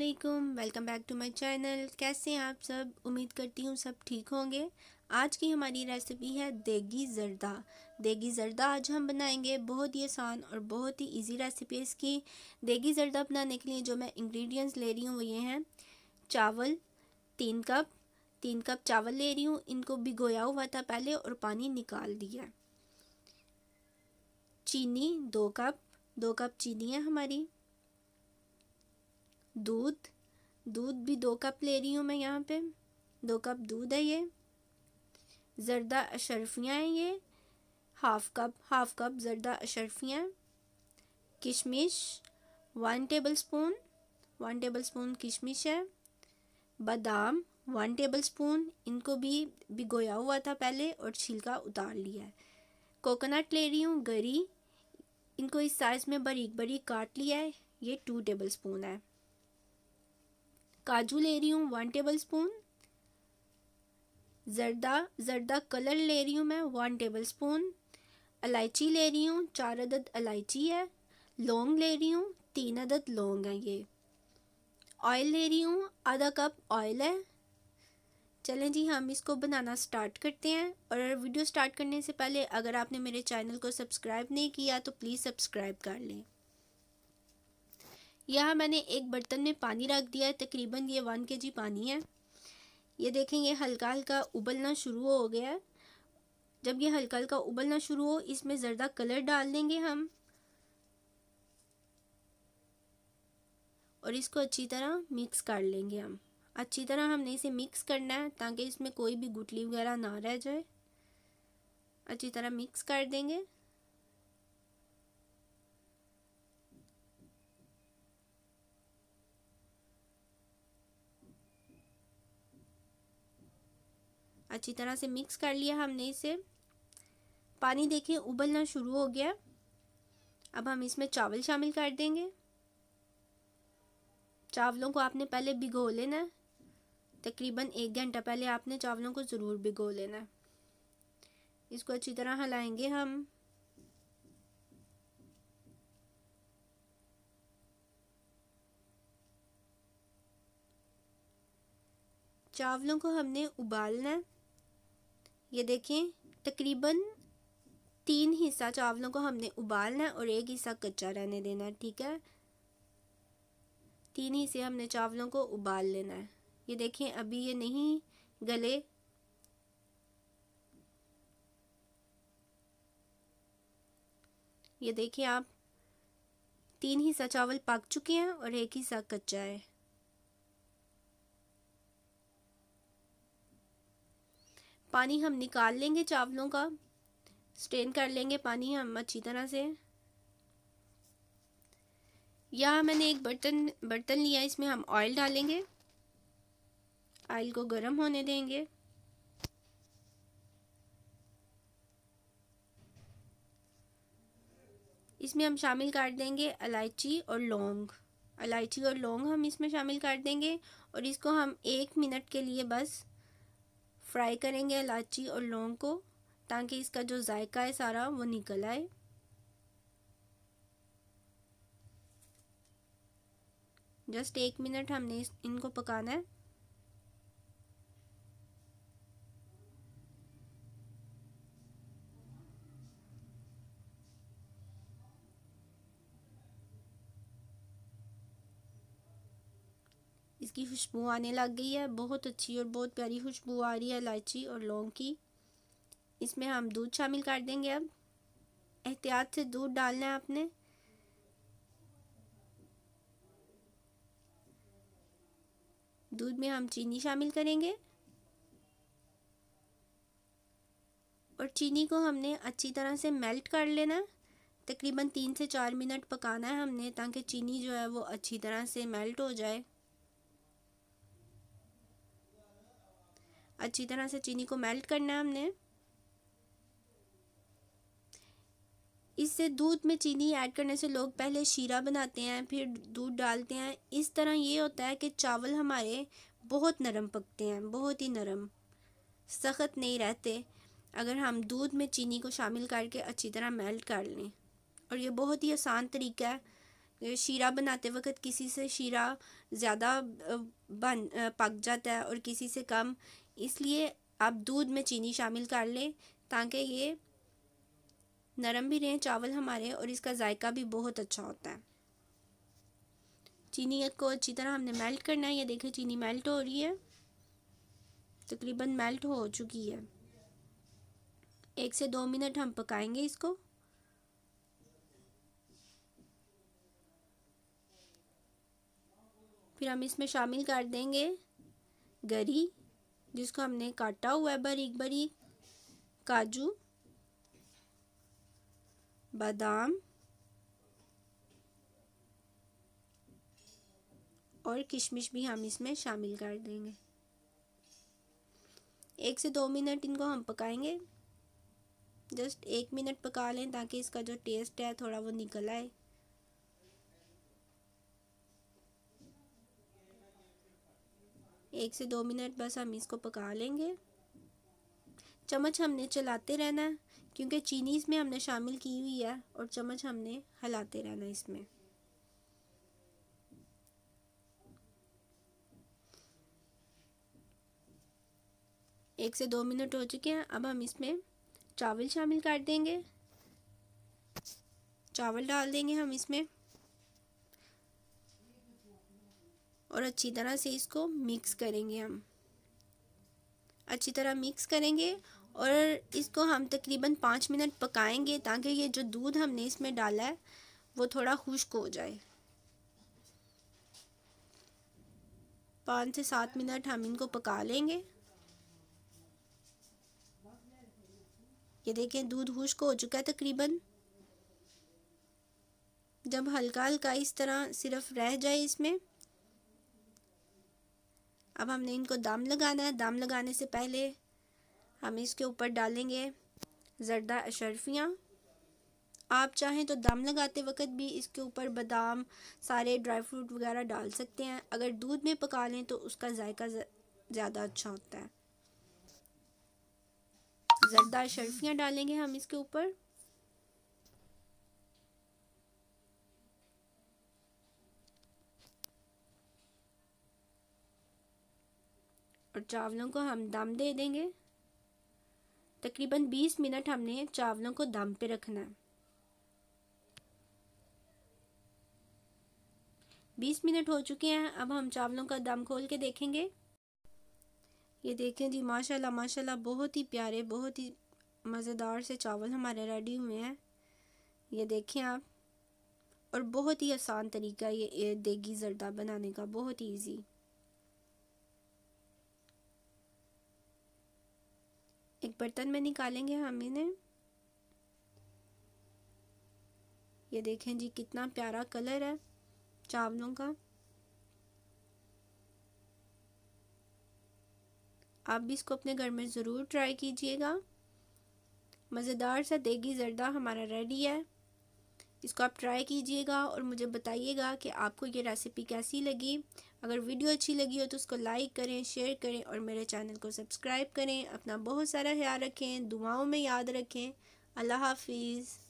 अस्सलाम welcome back to my channel कैसे हैं आप सब उम्मीद करती हूँ सब ठीक होंगे आज की हमारी रेसिपी है देगी जर्दा देगी जर्दा आज हम बनाएंगे बहुत ही आसान और बहुत ही इजी रेसिपी है इसकी देगी जर्दा बनाने के लिए जो मैं इंग्रेडिएंट्स ले रही हूँ वो ये हैं चावल तीन कप तीन कप चावल ले रही हूँ इनको भिगोया हुआ था पहले और पानी निकाल दिया चीनी दो कप दो कप चीनी है हमारी दूध दूध भी दो कप ले रही हूँ मैं यहाँ पे दो कप दूध है ये जरदा अशरफियाँ हैं ये हाफ कप हाफ कप जरदा अशरफियाँ किशमिश one tablespoon one tablespoon किशमिश है बादाम वन टेबल स्पून इनको भी भिगोया हुआ था पहले और छिलका उतार लिया है कोकोनट ले रही हूँ गरी इनको इस साइज़ में बारीक बारीक काट लिया है ये टू टेबल स्पून है काजू ले रही हूँ वन टेबल स्पून जर्दा जर्दा कलर ले रही हूँ मैं वन टेबल स्पून इलायची ले रही हूँ चार अदद इलायची है लौंग ले रही हूँ तीन अदद लौंग है ये ऑयल ले रही हूँ आधा कप ऑयल है चलें जी हम इसको बनाना स्टार्ट करते हैं और वीडियो स्टार्ट करने से पहले अगर आपने मेरे चैनल को सब्सक्राइब नहीं किया तो प्लीज़ सब्सक्राइब कर लें यहाँ मैंने एक बर्तन में पानी रख दिया है तकरीबन ये वन के जी पानी है ये देखेंगे हल्का हल्का उबलना शुरू हो गया है जब ये हल्का हल्का उबलना शुरू हो इसमें ज़रदा कलर डाल देंगे हम और इसको अच्छी तरह मिक्स कर लेंगे हम अच्छी तरह हमने इसे मिक्स करना है ताकि इसमें कोई भी गुटली वगैरह ना रह जाए अच्छी तरह मिक्स कर देंगे अच्छी तरह से मिक्स कर लिया हमने इसे पानी देखिए उबलना शुरू हो गया अब हम इसमें चावल शामिल कर देंगे चावलों को आपने पहले भिगो लेना तकरीबन एक घंटा पहले आपने चावलों को ज़रूर भिगो लेना इसको अच्छी तरह हलाएंगे हम चावलों को हमने उबालना है ये देखें तकरीबन तीन हिस्सा चावलों तो को हमने उबालना है और एक हिस्सा कच्चा रहने देना है ठीक है तीन हिस्से हमने चावलों तो को उबाल लेना है ये देखें अभी ये नहीं गले ये देखिए आप तीन हिस्सा चावल पक चुके हैं और एक हिस्सा कच्चा है पानी हम निकाल लेंगे चावलों का स्ट्रेन कर लेंगे पानी हम अच्छी तरह से यहाँ मैंने एक बर्तन बर्तन लिया इसमें हम ऑयल डालेंगे ऑयल को गर्म होने देंगे इसमें हम शामिल कर देंगे इलायची और लौंग इलायची और लौंग हम इसमें शामिल कर देंगे और इसको हम एक मिनट के लिए बस फ्राई करेंगे इलायची और लौंग को ताकि इसका जो जायका है सारा वो निकल आए जस्ट एक मिनट हमने इनको पकाना है की खुशबू आने लग गई है बहुत अच्छी और बहुत प्यारी खुशबू आ रही है इलायची और लौंग की इसमें हम दूध शामिल कर देंगे अब एहतियात से दूध डालना है आपने दूध में हम चीनी शामिल करेंगे और चीनी को हमने अच्छी तरह से मेल्ट कर लेना है तकरीबन तीन से चार मिनट पकाना है हमने ताकि चीनी जो है वो अच्छी तरह से मेल्ट हो जाए अच्छी तरह से चीनी को मेल्ट करना है हमने इससे दूध में चीनी ऐड करने से लोग पहले शीरा बनाते हैं फिर दूध डालते हैं इस तरह ये होता है कि चावल हमारे बहुत नरम पकते हैं बहुत ही नरम सख्त नहीं रहते अगर हम दूध में चीनी को शामिल करके अच्छी तरह मेल्ट कर लें और ये बहुत ही आसान तरीका है शीरा बनाते वक्त किसी से शीरा ज़्यादा बन पक जाता है और किसी से कम इसलिए आप दूध में चीनी शामिल कर लें ताकि ये नरम भी रहें चावल हमारे और इसका जायका भी बहुत अच्छा होता है चीनी को अच्छी तरह हमने मेल्ट करना है ये देखें चीनी मेल्ट हो रही है तकरीबन मेल्ट हो चुकी है एक से दो मिनट हम पकाएंगे इसको फिर हम इसमें शामिल कर देंगे गरी जिसको हमने काटा हुआ है बारीक बारीक काजू बादाम और किशमिश भी हम इसमें शामिल कर देंगे एक से दो मिनट इनको हम पकाएंगे जस्ट एक मिनट पका लें ताकि इसका जो टेस्ट है थोड़ा वो निकल आए एक से दो मिनट बस हम इसको पका लेंगे चम्मच हमने चलाते रहना है क्योंकि चीनी इसमें हमने शामिल की हुई है और चम्मच हमने हलाते रहना इसमें एक से दो मिनट हो चुके हैं अब हम इसमें चावल शामिल कर देंगे चावल डाल देंगे हम इसमें और अच्छी तरह से इसको मिक्स करेंगे हम अच्छी तरह मिक्स करेंगे और इसको हम तकरीबन पाँच मिनट पकाएंगे ताकि ये जो दूध हमने इसमें डाला है वो थोड़ा खुश्क हो जाए पाँच से सात मिनट हम इनको पका लेंगे ये देखें दूध खुश्क हो चुका है तकरीबन जब हल्का हल्का इस तरह सिर्फ रह जाए इसमें अब हमने इनको दाम लगाना है दाम लगाने से पहले हम इसके ऊपर डालेंगे ज़रदा अशरफियाँ आप चाहें तो दाम लगाते वक्त भी इसके ऊपर बादाम सारे ड्राई फ्रूट वगैरह डाल सकते हैं अगर दूध में पका लें तो उसका जायका ज़्यादा अच्छा होता है जरदा शर्फियाँ डालेंगे हम इसके ऊपर और चावलों को हम दम दे देंगे तकरीबन 20 मिनट हमने चावलों को दम पे रखना है 20 मिनट हो चुके हैं अब हम चावलों का दम खोल के देखेंगे ये देखें जी माशाल्लाह माशाल्लाह बहुत ही प्यारे बहुत ही मज़ेदार से चावल हमारे रेडी हुए हैं ये देखें आप और बहुत ही आसान तरीका ये देगी जरदा बनाने का बहुत ही ईजी एक बर्तन में निकालेंगे हम इन्हें ये देखें जी कितना प्यारा कलर है चावलों का आप भी इसको अपने घर में ज़रूर ट्राई कीजिएगा मज़ेदार सा देगी जर्दा हमारा रेडी है इसको आप ट्राई कीजिएगा और मुझे बताइएगा कि आपको ये रेसिपी कैसी लगी अगर वीडियो अच्छी लगी हो तो उसको लाइक करें शेयर करें और मेरे चैनल को सब्सक्राइब करें अपना बहुत सारा ख्याल रखें दुआओं में याद रखें अल्लाह हाफिज़